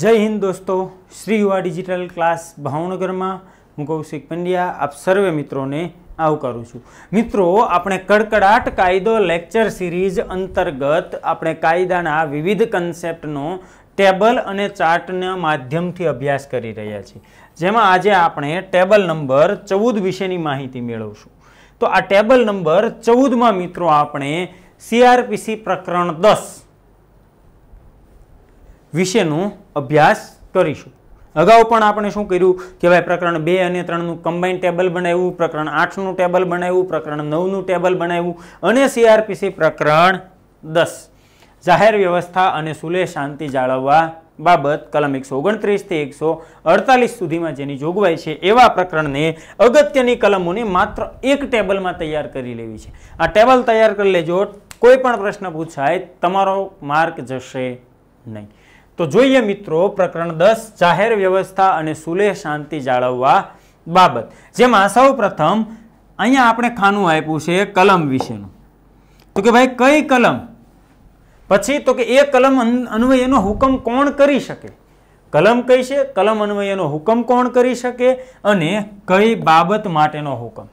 જય હિન્દ દોસ્તો શ્રી યુવા ડિજિટલ ક્લાસ ભાવનગરમાં હું કૌશિક પંડ્યા આપ સર્વે મિત્રોને આવકારું છું મિત્રો આપણે કડકડાટ કાયદો લેક્ચર સિરીઝ અંતર્ગત આપણે કાયદાના વિવિધ કન્સેપ્ટનો ટેબલ અને ચાર્ટના માધ્યમથી અભ્યાસ કરી રહ્યા છીએ જેમાં આજે આપણે ટેબલ નંબર ચૌદ વિશેની માહિતી મેળવશું તો આ ટેબલ નંબર ચૌદમાં મિત્રો આપણે સીઆરપીસી પ્રકરણ દસ વિશેનું અભ્યાસ કરીશું અગાઉ પણ આપણે શું કર્યું કે ભાઈ પ્રકરણ બે અને ત્રણનું કમ્બાઈન ટેબલ બનાવ્યું પ્રકરણ આઠનું ટેબલ બનાવ્યું પ્રકરણ નવનું ટેબલ બનાવ્યું અને સીઆરપીસી પ્રકરણ દસ જાહેર વ્યવસ્થા અને સુલેહ શાંતિ જાળવવા બાબત કલમ એકસો ઓગણત્રીસથી એકસો અડતાલીસ સુધીમાં જેની જોગવાઈ છે એવા પ્રકરણને અગત્યની કલમોને માત્ર એક ટેબલમાં તૈયાર કરી લેવી છે આ ટેબલ તૈયાર કરી લેજો કોઈ પણ પ્રશ્ન પૂછાય તમારો માર્ક જશે નહીં તો જોઈએ મિત્રો પ્રકરણ દસ જાહેર વ્યવસ્થા અને સુલેહ શાંતિ જાળવવા બાબત જેમાં સૌ પ્રથમ અહીંયા આપણે ખાનું આપ્યું છે કલમ વિશેનું તો કે ભાઈ કઈ કલમ પછી તો કે એ કલમ અન્વયનો હુકમ કોણ કરી શકે કલમ કઈ છે કલમ અન્વયનો હુકમ કોણ કરી શકે અને કઈ બાબત માટેનો હુકમ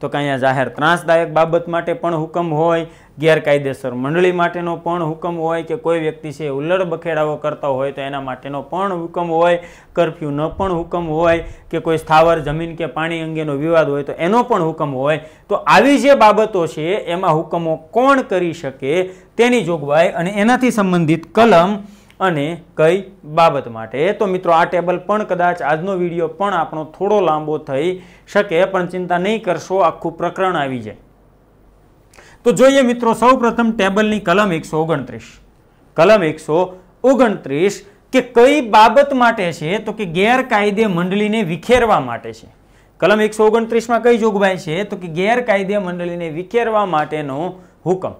તો કે અહીંયા જાહેર ત્રાસદાયક બાબત માટે પણ હુકમ હોય ગેરકાયદેસર મંડળી માટેનો પણ હુકમ હોય કે કોઈ વ્યક્તિ છે ઉલ્લડ બખેડાઓ કરતા હોય તો એના માટેનો પણ હુકમ હોય કરફ્યુનો પણ હુકમ હોય કે કોઈ સ્થાવર જમીન કે પાણી અંગેનો વિવાદ હોય તો એનો પણ હુકમ હોય તો આવી જે બાબતો છે એમાં હુકમો કોણ કરી શકે તેની જોગવાઈ અને એનાથી સંબંધિત કલમ અને કઈ બાબત માટે તો મિત્રો આ ટેબલ પણ કદાચ આજનો વિડીયો પણ આપણો થોડો લાંબો થઈ શકે પણ ચિંતા નહીં કરશો આખું પ્રકરણ આવી જાય તો જોઈએ મિત્રો સૌ પ્રથમ ટેબલની કલમ એકસો ઓગણત્રીસ કલમ એકસો ઓગણત્રીસ કે કઈ બાબત માટે છે તો કે ગેરકાયદે મંડળીને વિખેરવા માટે છે કલમ એકસો ઓગણત્રીસમાં કઈ જોગવાઈ છે તો કે ગેરકાયદે મંડળીને વિખેરવા માટેનો હુકમ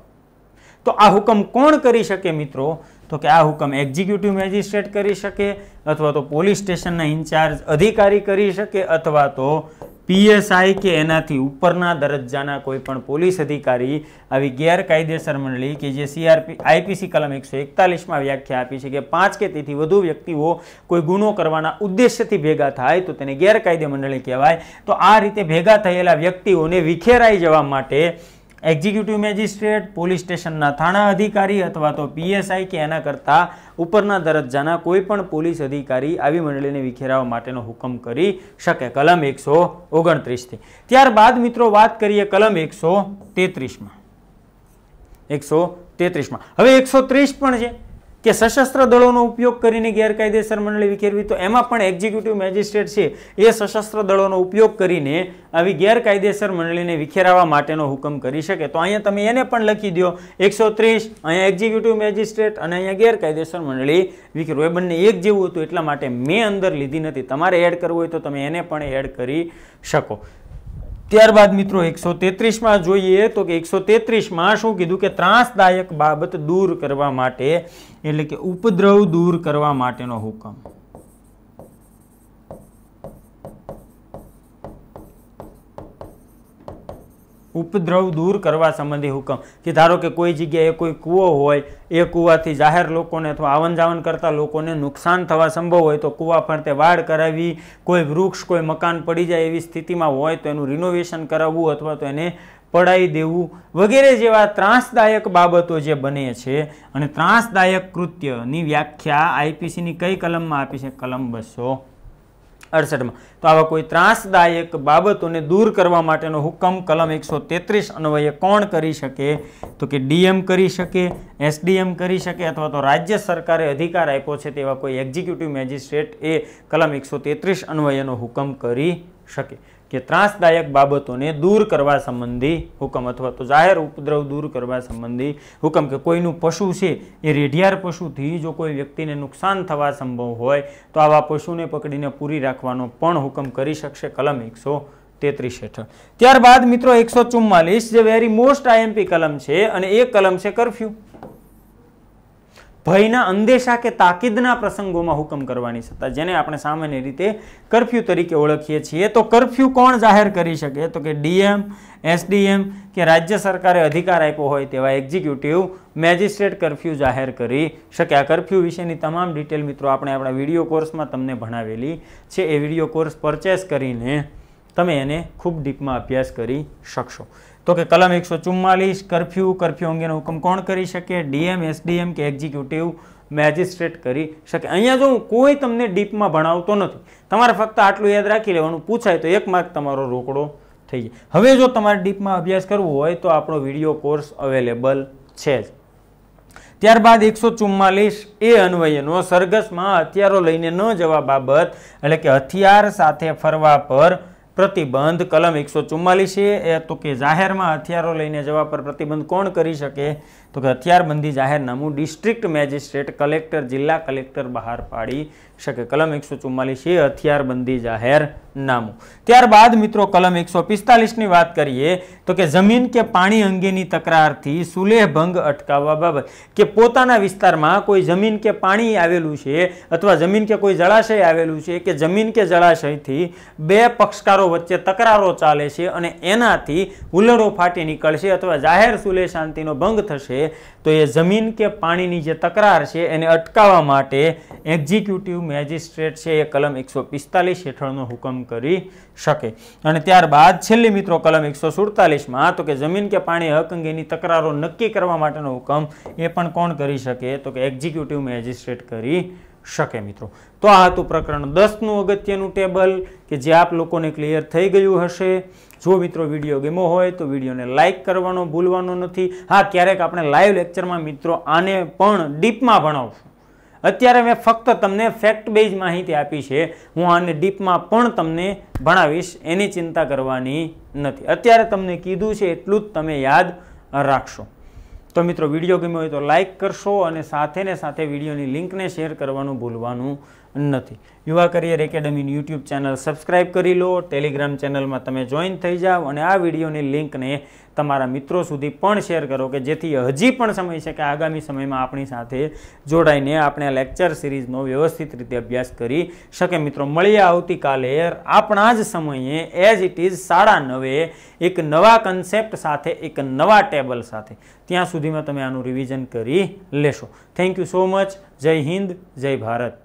તો આ હુકમ કોણ કરી શકે મિત્રો તો કે આ હુકમ એક્ઝિક્યુટિવ મેજિસ્ટ્રેટ કરી શકે અથવા તો પોલીસ સ્ટેશનના ઇન્ચાર્જ અધિકારી કરી શકે અથવા તો પીએસઆઈ કે એનાથી ઉપરના દરજ્જાના કોઈ પણ પોલીસ અધિકારી આવી ગેરકાયદેસર મંડળી કે જે સીઆરપી આઈપીસી કલમ એકસો એકતાલીસમાં વ્યાખ્યા આપી છે કે પાંચ કે તેથી વધુ વ્યક્તિઓ કોઈ ગુનો કરવાના ઉદ્દેશ્યથી ભેગા થાય તો તેને ગેરકાયદે મંડળી કહેવાય તો આ રીતે ભેગા થયેલા વ્યક્તિઓને વિખેરાઈ જવા માટે એક્ઝિક્યુટિવ મેજિસ્ટ્રેટ પોલીસ સ્ટેશનના થાણા અધિકારી અથવા તો પીએસઆઈ કે એના કરતાં ઉપરના દરજ્જાના કોઈપણ પોલીસ અધિકારી આવી મંડળીને વિખેરાવા માટેનો હુકમ કરી શકે કલમ એકસો ઓગણત્રીસથી ત્યારબાદ મિત્રો વાત કરીએ કલમ એકસો તેત્રીસમાં એકસો તેત્રીસમાં હવે એકસો ત્રીસ પણ છે કે સશસ્ત્ર દળોનો ઉપયોગ કરીને ગેરકાયદેસર મંડળી વિખેરવી તો એમાં પણ એક્ઝિક્યુટિવ મેજિસ્ટ્રેટ છે એ સશસ્ત્ર દળોનો ઉપયોગ કરીને આવી ગેરકાયદેસર મંડળીને વિખેરાવા માટેનો હુકમ કરી શકે તો અહીંયા તમે એને પણ લખી દો એકસો ત્રીસ અહીંયા એક્ઝિક્યુટિવ મેજિસ્ટ્રેટ અને અહીંયા ગેરકાયદેસર મંડળી વિખેરવું એ બંને એક જેવું હતું એટલા માટે મેં અંદર લીધી નથી તમારે એડ કરવું હોય તો તમે એને પણ એડ કરી શકો ત્યારબાદ મિત્રો એકસો તેત્રીસમાં જોઈએ તો કે એકસો તેત્રીસમાં શું કીધું કે ત્રાસદાયક બાબત દૂર કરવા માટે એટલે કે ઉપદ્રવ દૂર કરવા માટેનો હુકમ ઉપદ્રવ દૂર કરવા સંબંધી હુકમ કે ધારો કે કોઈ જગ્યાએ કોઈ કૂવો હોય એ કૂવાથી જાહેર લોકોને અથવા આવન જાવન કરતા લોકોને નુકસાન થવા સંભવ હોય તો કૂવા ફરતે વાડ કરાવી કોઈ વૃક્ષ કોઈ મકાન પડી જાય એવી સ્થિતિમાં હોય તો એનું રિનોવેશન કરાવવું અથવા તો એને પડાઈ દેવું વગેરે જેવા ત્રાસદાયક બાબતો જે બને છે અને ત્રાસદાયક કૃત્યની વ્યાખ્યા આઈપીસીની કઈ કલમમાં આપી છે કલમ બસો અડસઠમાં તો આવા કોઈ ત્રાસદાયક બાબતોને દૂર કરવા માટેનો હુકમ કલમ એકસો તેત્રીસ અન્વયે કોણ કરી શકે તો કે ડીએમ કરી શકે એસડીએમ કરી શકે અથવા તો રાજ્ય સરકારે અધિકાર આપ્યો છે તેવા કોઈ એક્ઝિક્યુટિવ મેજિસ્ટ્રેટ એ કલમ એકસો તેત્રીસ અન્વયેનો હુકમ કરી શકે કે ત્રાસદાયક બાબતોને દૂર કરવા સંબંધી હુકમ અથવા તો જાહેર ઉપદ્રવ દૂર કરવા સંબંધી હુકમ કે કોઈનું પશુ છે એ રેઢિયાર પશુથી જો કોઈ વ્યક્તિને નુકસાન થવા સંભવ હોય તો આવા પશુને પકડીને પૂરી રાખવાનો પણ હુકમ કરી શકશે કલમ એકસો તેત્રીસ હેઠળ ત્યારબાદ મિત્રો એકસો ચુમ્માલીસ જે વેરી મોસ્ટ આઈએમપી કલમ છે અને એ કલમ છે કરફ્યુ ભયના અંદેશા કે તાકીદના પ્રસંગોમાં હુકમ કરવાની સત્તા જેને આપણે સામાન્ય રીતે કરફ્યુ તરીકે ઓળખીએ છીએ તો કરફ્યુ કોણ જાહેર કરી શકે તો કે ડીએમ એસડીએમ કે રાજ્ય સરકારે અધિકાર આપ્યો હોય તેવા એક્ઝિક્યુટિવ મેજિસ્ટ્રેટ કરફ્યુ જાહેર કરી શકે આ કરફ્યુ વિશેની તમામ ડિટેલ મિત્રો આપણે આપણા વિડીયો કોર્સમાં તમને ભણાવેલી છે એ વિડીયો કોર્સ પરચેસ કરીને તમે એને ખૂબ ડીપમાં અભ્યાસ કરી શકશો તો કે કલમ એકસો ચુમ્માલીસ કરફ્યુ કરફ્યુ અંગેનો હુકમ કોણ કરી શકે ડીએમ એસડીએમ કે એક્ઝિક્યુટિવ મેજિસ્ટ્રેટ કરી શકે અહીંયા જો કોઈ તમને ડીપમાં ભણાવતો નથી તમારે ફક્ત આટલું યાદ રાખી લેવાનું પૂછાય તો એક માર્ક તમારો રોકડો થઈ જાય હવે જો તમારે ડીપમાં અભ્યાસ કરવો હોય તો આપણો વિડીયો કોર્સ અવેલેબલ છે જ ત્યારબાદ એકસો ચુમ્માલીસ એ અન્વયનો સરઘસમાં હથિયારો લઈને ન જવા બાબત એટલે કે હથિયાર સાથે ફરવા પર પ્રતિબંધ કલમ એકસો ચુમ્માલીસ એ તો કે જાહેરમાં હથિયારો લઈને જવા પર પ્રતિબંધ કોણ કરી શકે તો કે હથિયારબંધી જાહેરનામું ડિસ્ટ્રિક્ટ મેજિસ્ટ્રેટ કલેક્ટર જિલ્લા કલેક્ટર બહાર પાડી શકે કલમ એકસો ચુમ્માલીસ એ હથિયારબંધી જાહેર નામું ત્યારબાદ મિત્રો કલમ એકસો પિસ્તાલીસની વાત કરીએ તો કે જમીન કે પાણી અંગેની તકરારથી સુલેહ ભંગ અટકાવવા બાબત કે પોતાના વિસ્તારમાં કોઈ જમીન કે પાણી આવેલું છે અથવા જમીન કે કોઈ જળાશય આવેલું છે કે જમીન કે જળાશયથી બે પક્ષકારો વચ્ચે તકરારો ચાલે છે અને એનાથી ઉલડો ફાટી નીકળશે અથવા જાહેર સુલેહ શાંતિનો ભંગ થશે તો એ જમીન કે પાણીની જે તકરાર છે એને અટકાવવા માટે એક્ઝિક્યુટિવ મેજિસ્ટ્રેટ છે એ કલમ એકસો પિસ્તાલીસ હેઠળનો હુકમ કરી શકે અને ત્યારબાદ છેલ્લી મિત્રો કલમ એકસો સુડતાલીસમાં તો કે જમીન કે પાણી હક અંગેની તકરારો નક્કી કરવા માટેનો હુકમ એ પણ કોણ કરી શકે તો કે એક્ઝિક્યુટિવ મેજિસ્ટ્રેટ કરી શકે મિત્રો તો આ હતું પ્રકરણ દસનું અગત્યનું ટેબલ કે જે આપ લોકોને ક્લિયર થઈ ગયું હશે જો મિત્રો વિડીયો ગેમો હોય તો વિડીયોને લાઇક કરવાનો ભૂલવાનો નથી હા ક્યારેક આપણે લાઈવ લેક્ચરમાં મિત્રો આને પણ ડીપમાં ભણાવશું અત્યારે મેં ફક્ત તમને ફેક્ટ બેઝ માહિતી આપી છે હું આને ડીપમાં પણ તમને ભણાવીશ એની ચિંતા કરવાની નથી અત્યારે તમને કીધું છે એટલું જ તમે યાદ રાખશો તો મિત્રો વિડીયો ગમ્યો હોય તો લાઇક કરશો અને સાથે ને સાથે વિડીયોની લિંકને શેર કરવાનું ભૂલવાનું નથી યુવા કરિયર એકેડમીની યુટ્યુબ ચેનલ સબસ્ક્રાઇબ કરી લો ટેલિગ્રામ ચેનલમાં તમે જોઈન થઈ જાઓ અને આ વિડીયોની લિંકને તમારા મિત્રો સુધી પણ શેર કરો કે જેથી હજી પણ સમય છે કે આગામી સમયમાં આપણી સાથે જોડાઈને આપણે લેક્ચર સિરીઝનો વ્યવસ્થિત રીતે અભ્યાસ કરી શકે મિત્રો મળીએ આવતીકાલે આપણા જ સમયે એઝ ઇટ ઇઝ સાડા નવે એક નવા કન્સેપ્ટ સાથે એક નવા ટેબલ સાથે ત્યાં સુધીમાં તમે આનું રિવિઝન કરી લેશો થેન્ક યુ સો મચ જય હિન્દ જય ભારત